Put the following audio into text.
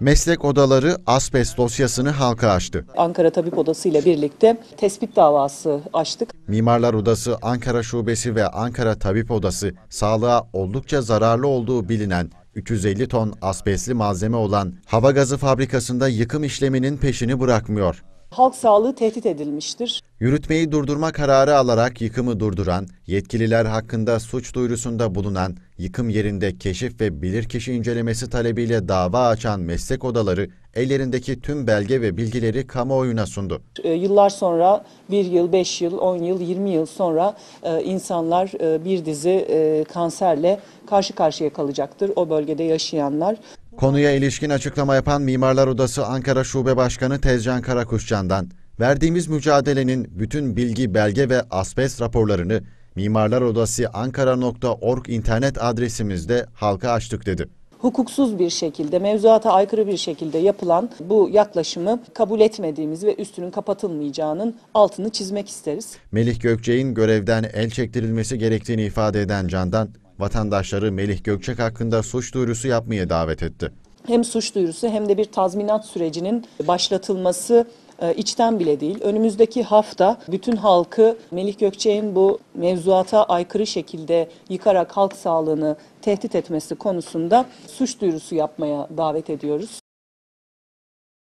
Meslek odaları asbest dosyasını halka açtı. Ankara Tabip Odası ile birlikte tespit davası açtık. Mimarlar Odası, Ankara Şubesi ve Ankara Tabip Odası sağlığa oldukça zararlı olduğu bilinen 350 ton asbestli malzeme olan hava gazı fabrikasında yıkım işleminin peşini bırakmıyor halk sağlığı tehdit edilmiştir. Yürütmeyi durdurma kararı alarak yıkımı durduran, yetkililer hakkında suç duyurusunda bulunan, yıkım yerinde keşif ve bilirkişi incelemesi talebiyle dava açan meslek odaları ellerindeki tüm belge ve bilgileri kamuoyuna sundu. E, yıllar sonra, bir yıl, beş yıl, on yıl, yirmi yıl sonra e, insanlar e, bir dizi kanserle karşı karşıya kalacaktır. O bölgede yaşayanlar. Konuya ilişkin açıklama yapan Mimarlar Odası Ankara Şube Başkanı Tezcan Karakuşcan'dan, verdiğimiz mücadelenin bütün bilgi, belge ve asbest raporlarını Mimarlar Odası Ankara.org internet adresimizde halka açtık dedi hukuksuz bir şekilde, mevzuata aykırı bir şekilde yapılan bu yaklaşımı kabul etmediğimiz ve üstünün kapatılmayacağının altını çizmek isteriz. Melih Gökçe'nin görevden el çektirilmesi gerektiğini ifade eden Candan, vatandaşları Melih Gökçek hakkında suç duyurusu yapmaya davet etti. Hem suç duyurusu hem de bir tazminat sürecinin başlatılması e, içten bile değil. Önümüzdeki hafta bütün halkı Melih Gökçek'in bu mevzuata aykırı şekilde yıkarak halk sağlığını tehdit etmesi konusunda suç duyurusu yapmaya davet ediyoruz.